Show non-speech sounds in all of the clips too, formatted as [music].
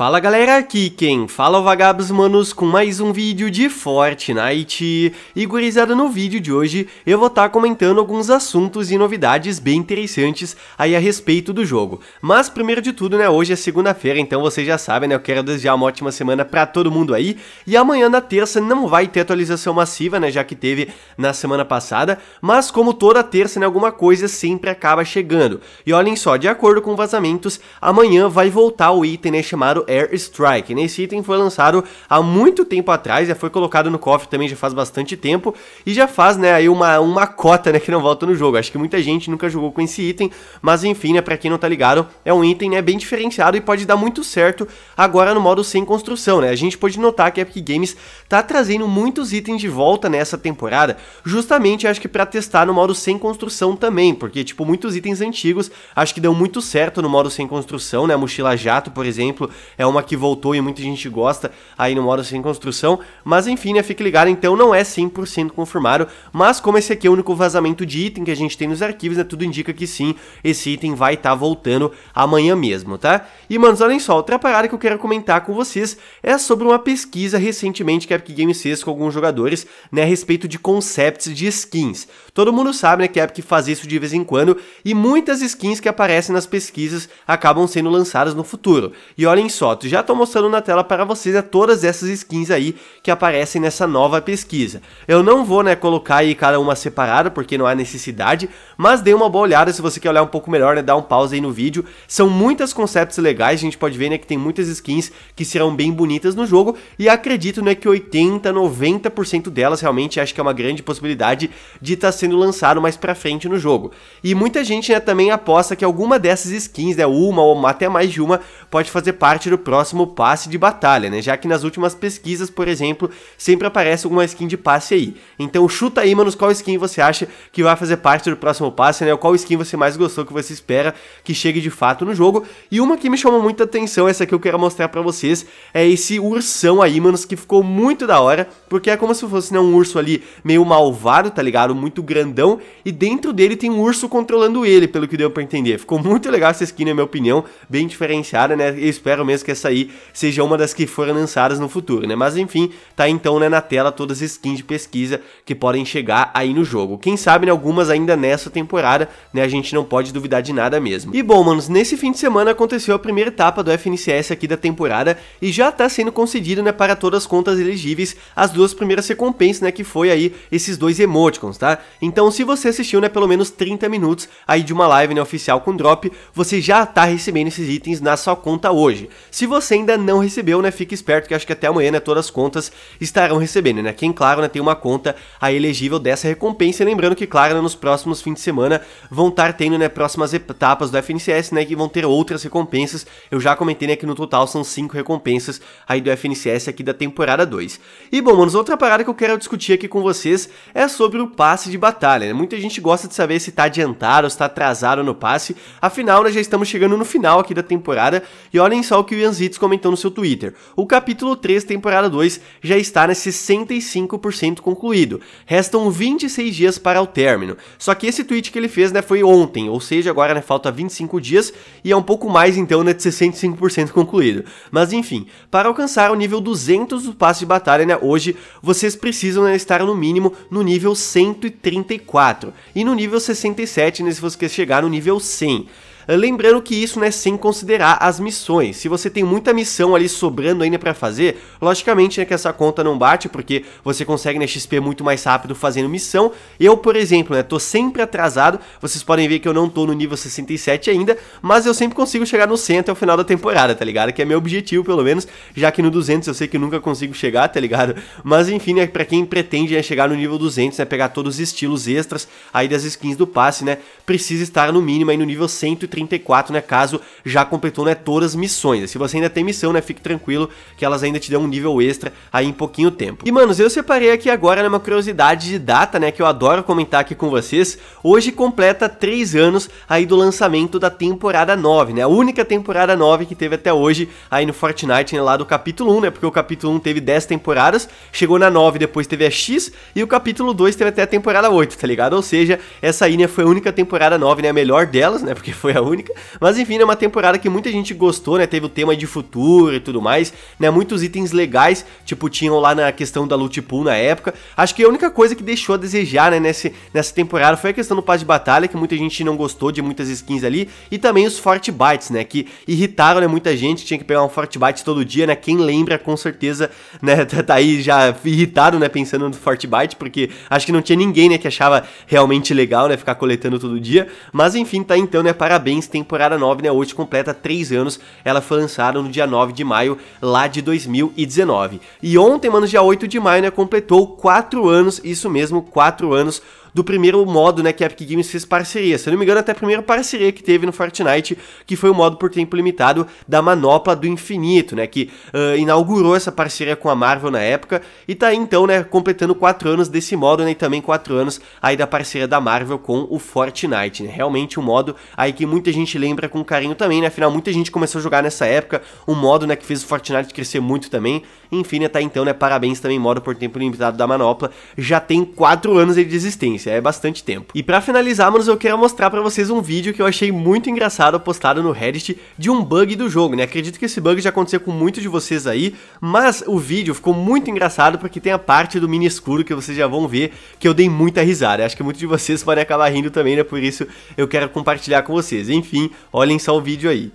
Fala galera, aqui quem fala é o Vagabos Manos com mais um vídeo de Fortnite. E gurizada, no vídeo de hoje eu vou estar tá comentando alguns assuntos e novidades bem interessantes aí a respeito do jogo. Mas primeiro de tudo, né, hoje é segunda-feira, então vocês já sabem, né, eu quero desejar uma ótima semana pra todo mundo aí. E amanhã na terça não vai ter atualização massiva, né, já que teve na semana passada, mas como toda terça, né, alguma coisa sempre acaba chegando. E olhem só, de acordo com vazamentos, amanhã vai voltar o item, né, chamado Air Strike. Nesse item foi lançado há muito tempo atrás, já foi colocado no cofre também já faz bastante tempo e já faz, né, aí uma, uma cota, né, que não volta no jogo. Acho que muita gente nunca jogou com esse item, mas enfim, né, pra quem não tá ligado, é um item, né, bem diferenciado e pode dar muito certo agora no modo sem construção, né. A gente pode notar que a Epic Games tá trazendo muitos itens de volta nessa temporada, justamente acho que para testar no modo sem construção também, porque, tipo, muitos itens antigos acho que dão muito certo no modo sem construção, né, a mochila jato, por exemplo, é uma que voltou e muita gente gosta aí no modo sem construção. Mas enfim, né? Fique ligado, então não é 100% confirmado. Mas como esse aqui é o único vazamento de item que a gente tem nos arquivos, né? Tudo indica que sim, esse item vai estar tá voltando amanhã mesmo, tá? E, manos, olhem só, outra parada que eu quero comentar com vocês é sobre uma pesquisa recentemente que a Epic Games fez com alguns jogadores, né? A respeito de concepts de skins. Todo mundo sabe, né? Que a Epic faz isso de vez em quando e muitas skins que aparecem nas pesquisas acabam sendo lançadas no futuro. E olhem só, Noto já estou mostrando na tela para vocês né, todas essas skins aí que aparecem nessa nova pesquisa. Eu não vou né, colocar aí cada uma separada porque não há necessidade, mas dê uma boa olhada se você quer olhar um pouco melhor, né, dá um pause aí no vídeo. São muitas conceitos legais, a gente pode ver né, que tem muitas skins que serão bem bonitas no jogo e acredito né, que 80, 90% delas realmente acho que é uma grande possibilidade de estar tá sendo lançado mais para frente no jogo. E muita gente né, também aposta que alguma dessas skins, né, uma ou até mais de uma, pode fazer parte do próximo passe de batalha, né? Já que nas últimas pesquisas, por exemplo, sempre aparece alguma skin de passe aí. Então chuta aí, manos, qual skin você acha que vai fazer parte do próximo passe, né? Qual skin você mais gostou, que você espera que chegue de fato no jogo. E uma que me chamou muita atenção, essa que eu quero mostrar para vocês, é esse ursão aí, manos, que ficou muito da hora, porque é como se fosse né, um urso ali meio malvado, tá ligado? Muito grandão, e dentro dele tem um urso controlando ele, pelo que deu pra entender. Ficou muito legal essa skin, na minha opinião, bem diferenciada, né? Eu espero mesmo talvez que essa aí seja uma das que foram lançadas no futuro, né? Mas enfim, tá então né, na tela todas as skins de pesquisa que podem chegar aí no jogo. Quem sabe né, algumas ainda nessa temporada, né? A gente não pode duvidar de nada mesmo. E bom, manos, nesse fim de semana aconteceu a primeira etapa do FNCS aqui da temporada e já tá sendo concedido, né, para todas as contas elegíveis as duas primeiras recompensas, né, que foi aí esses dois emoticons, tá? Então, se você assistiu, né, pelo menos 30 minutos aí de uma live, né, oficial com drop, você já tá recebendo esses itens na sua conta hoje. Se você ainda não recebeu, né, fique esperto que acho que até amanhã, né, todas as contas estarão recebendo, né? Quem, claro, né, tem uma conta aí elegível dessa recompensa. lembrando que, claro, né, nos próximos fins de semana vão estar tendo, né, próximas etapas do FNCS, né, que vão ter outras recompensas. Eu já comentei, né, que no total são cinco recompensas aí do FNCS aqui da temporada 2. E, bom, manos, outra parada que eu quero discutir aqui com vocês é sobre o passe de batalha, né? Muita gente gosta de saber se tá adiantado, se tá atrasado no passe. Afinal, nós né, já estamos chegando no final aqui da temporada e olhem só o que Williams Hits comentou no seu Twitter. O capítulo 3, temporada 2, já está né, 65% concluído. Restam 26 dias para o término. Só que esse tweet que ele fez né, foi ontem, ou seja, agora né, falta 25 dias e é um pouco mais então né, de 65% concluído. Mas enfim, para alcançar o nível 200 do passe de batalha né, hoje, vocês precisam né, estar no mínimo no nível 134 e no nível 67 né, se vocês chegar no nível 100. Lembrando que isso né, sem considerar as missões. Se você tem muita missão ali sobrando ainda para fazer, logicamente né, que essa conta não bate, porque você consegue né, XP muito mais rápido fazendo missão. Eu, por exemplo, né, tô sempre atrasado, vocês podem ver que eu não tô no nível 67 ainda, mas eu sempre consigo chegar no 100 até o final da temporada, tá ligado? Que é meu objetivo, pelo menos, já que no 200 eu sei que eu nunca consigo chegar, tá ligado? Mas enfim, né, pra quem pretende né, chegar no nível 200, né, pegar todos os estilos extras aí das skins do passe, né, precisa estar no mínimo aí no nível 130 34, né, caso já completou né, todas as missões. Se você ainda tem missão, né, fique tranquilo que elas ainda te dão um nível extra aí em pouquinho tempo. E, manos, eu separei aqui agora né, uma curiosidade de data, né, que eu adoro comentar aqui com vocês. Hoje completa 3 anos aí do lançamento da temporada 9, né, a única temporada 9 que teve até hoje aí no Fortnite, né, lá do capítulo 1, né, porque o capítulo 1 teve 10 temporadas, chegou na 9, depois teve a X, e o capítulo 2 teve até a temporada 8, tá ligado? Ou seja, essa aí, né, foi a única temporada 9, né, a melhor delas, né, [laughs] porque foi a [laughs] Única. Mas enfim, é uma temporada que muita gente gostou, né? Teve o tema de futuro e tudo mais, né? Muitos itens legais, tipo, tinham lá na questão da loot pool na época. Acho que a única coisa que deixou a desejar, né, nesse, nessa temporada foi a questão do passe de batalha, que muita gente não gostou de muitas skins ali, e também os Forte Bites, né? Que irritaram, né, muita gente, tinha que pegar um Forte Bite todo dia, né? Quem lembra, com certeza, [laughs] né, tá, tá aí já irritado, né, pensando no Forte Bite, porque acho que não tinha ninguém, né, que achava realmente legal, né, ficar coletando todo dia. Mas enfim, tá então, né, parabéns Parabéns, temporada 9, né? Hoje completa 3 anos. Ela foi lançada no dia 9 de maio lá de 2019. E ontem, mano, dia 8 de maio, né? Completou 4 anos, isso mesmo, 4 anos do primeiro modo, né, que a Epic Games fez parceria. Se eu não me engano, até a primeira parceria que teve no Fortnite, que foi o modo por tempo limitado da Manopla do Infinito, né, que uh, inaugurou essa parceria com a Marvel na época e tá aí, então, né, completando 4 anos desse modo, né, e também 4 anos aí da parceria da Marvel com o Fortnite, né? Realmente um modo aí que muita gente lembra com carinho também, né? Afinal, muita gente começou a jogar nessa época, um modo, né, que fez o Fortnite crescer muito também. Enfim, né, tá então, né, parabéns também modo por tempo limitado da Manopla. Já tem 4 anos de existência paciência, é bastante tempo. E para finalizar, manos, eu quero mostrar para vocês um vídeo que eu achei muito engraçado postado no Reddit de um bug do jogo, né? Acredito que esse bug já aconteceu com muitos de vocês aí, mas o vídeo ficou muito engraçado porque tem a parte do mini escuro que vocês já vão ver que eu dei muita risada. Acho que muitos de vocês podem acabar rindo também, né? Por isso eu quero compartilhar com vocês. Enfim, olhem só o vídeo aí.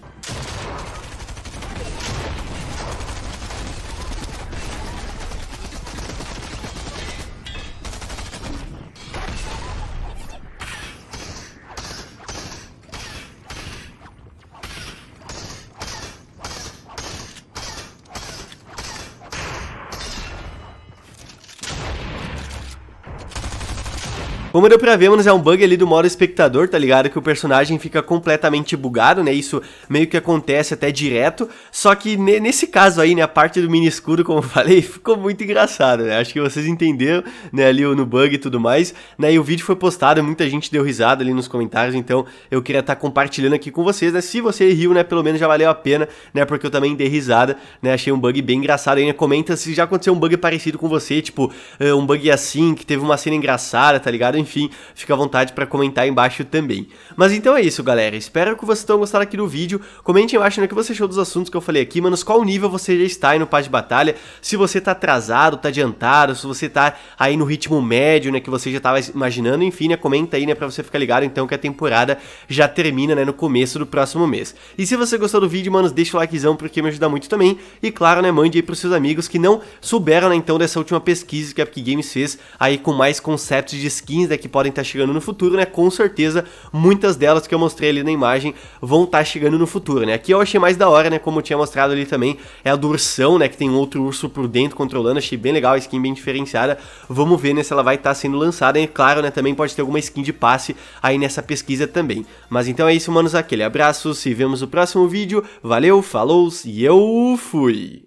Como deu pra ver, mano, é um bug ali do modo espectador, tá ligado? Que o personagem fica completamente bugado, né? Isso meio que acontece até direto. Só que nesse caso aí, né, a parte do mini escudo, como eu falei, [laughs] ficou muito engraçado, né? Acho que vocês entenderam, né, ali no bug e tudo mais. Né? E o vídeo foi postado, muita gente deu risada ali nos comentários, então eu queria estar tá compartilhando aqui com vocês, né? Se você riu, né, pelo menos já valeu a pena, né? Porque eu também dei risada, né? Achei um bug bem engraçado aí, né? Comenta se já aconteceu um bug parecido com você, tipo, eh, um bug assim, que teve uma cena engraçada, tá ligado? enfim, fica à vontade para comentar embaixo também. Mas então é isso, galera. Espero que vocês tenham gostado aqui do vídeo. Comente embaixo no né, o que você achou dos assuntos que eu falei aqui, manos, qual nível você já está aí no Paz de Batalha, se você tá atrasado, tá adiantado, se você tá aí no ritmo médio, né, que você já tava imaginando, enfim, né, comenta aí, né, para você ficar ligado, então, que a temporada já termina, né, no começo do próximo mês. E se você gostou do vídeo, manos, deixa o likezão, porque me ajuda muito também, e claro, né, mande aí os seus amigos que não souberam, né, então, dessa última pesquisa que a Epic Games fez aí com mais conceptos de skins, né, é que podem estar tá chegando no futuro, né? Com certeza, muitas delas que eu mostrei ali na imagem vão estar tá chegando no futuro, né? Aqui eu achei mais da hora, né? Como eu tinha mostrado ali também, é a do ursão, né? Que tem outro urso por dentro controlando, achei bem legal, a skin bem diferenciada. Vamos ver, né? Se ela vai estar tá sendo lançada, e claro, né? Também pode ter alguma skin de passe aí nessa pesquisa também. Mas então é isso, manos, aquele abraço, se vemos no próximo vídeo, valeu, falou e eu fui!